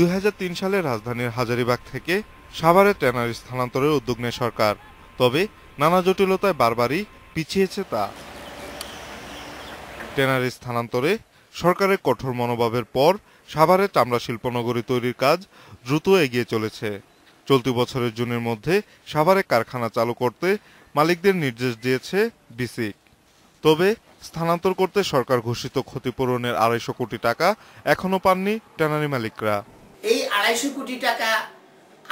2003 সালে রাজধানীর হাজারিবাগ থেকে সাভারে ট্যানারি স্থানান্তরের উদ্যোগ নেয় সরকার তবে নানা জটিলতায় বারবারই পিছিয়েছে তা ট্যানারি স্থানান্তরে সরকারের কঠোর মনোভাবের পর সাভারে চামড়া শিল্পনগরী তৈরির কাজ দ্রুত এগিয়ে চলেছে চলতি বছরের জুনের মধ্যে সাভারে কারখানা চালু করতে মালিকদের নির্দেশ দিয়েছে বিসিক তবে স্থানান্তর করতে সরকার ঘোষিত ক্ষতিপূরণের আড়াইশো কোটি টাকা এখনও পাননি ট্যানারি মালিকরা এই আড়াইশো কোটি টাকা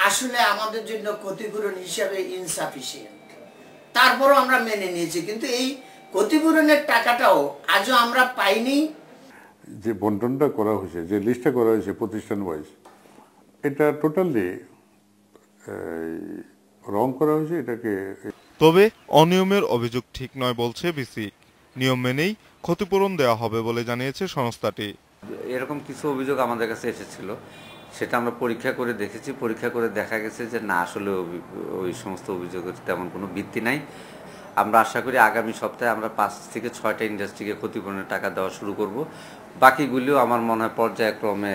আসলে আমাদের জন্য ক্ষতিপূরণ হিসাবে ইনসাফিসিয়েন্ট তারপরও আমরা মেনে নিয়েছি কিন্তু এই ক্ষতিপূরণের টাকাটাও আজও আমরা পাইনি যে বন্টনটা করা হয়েছে যে লিস্টটা করা হয়েছে প্রতিষ্ঠান ওয়াইজ এটা টোটালি রং করা হয়েছে এটাকে তবে অনিয়মের অভিযোগ ঠিক নয় বলছে বিসিক নিয়ম মেনেই ক্ষতিপূরণ দেওয়া হবে বলে জানিয়েছে সংস্থাটি এরকম কিছু অভিযোগ আমাদের কাছে এসেছিল সেটা আমরা পরীক্ষা করে দেখেছি পরীক্ষা করে দেখা গেছে যে না আসলে ওই সমস্ত অভিযোগের তেমন কোনো ভিত্তি নাই আমরা আশা করি আগামী সপ্তাহে আমরা পাঁচ থেকে ছয়টা ইন্ডাস্ট্রিকে ক্ষতিপূরণের টাকা দেওয়া শুরু করব বাকিগুলিও আমার মনে হয় পর্যায়ক্রমে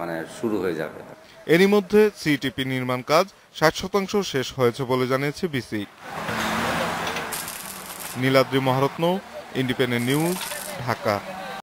মানে শুরু হয়ে যাবে এরই মধ্যে সিটিপি নির্মাণ কাজ ষাট শতাংশ শেষ হয়েছে বলে জানিয়েছে BC Niladri Maharatna independent news Dhaka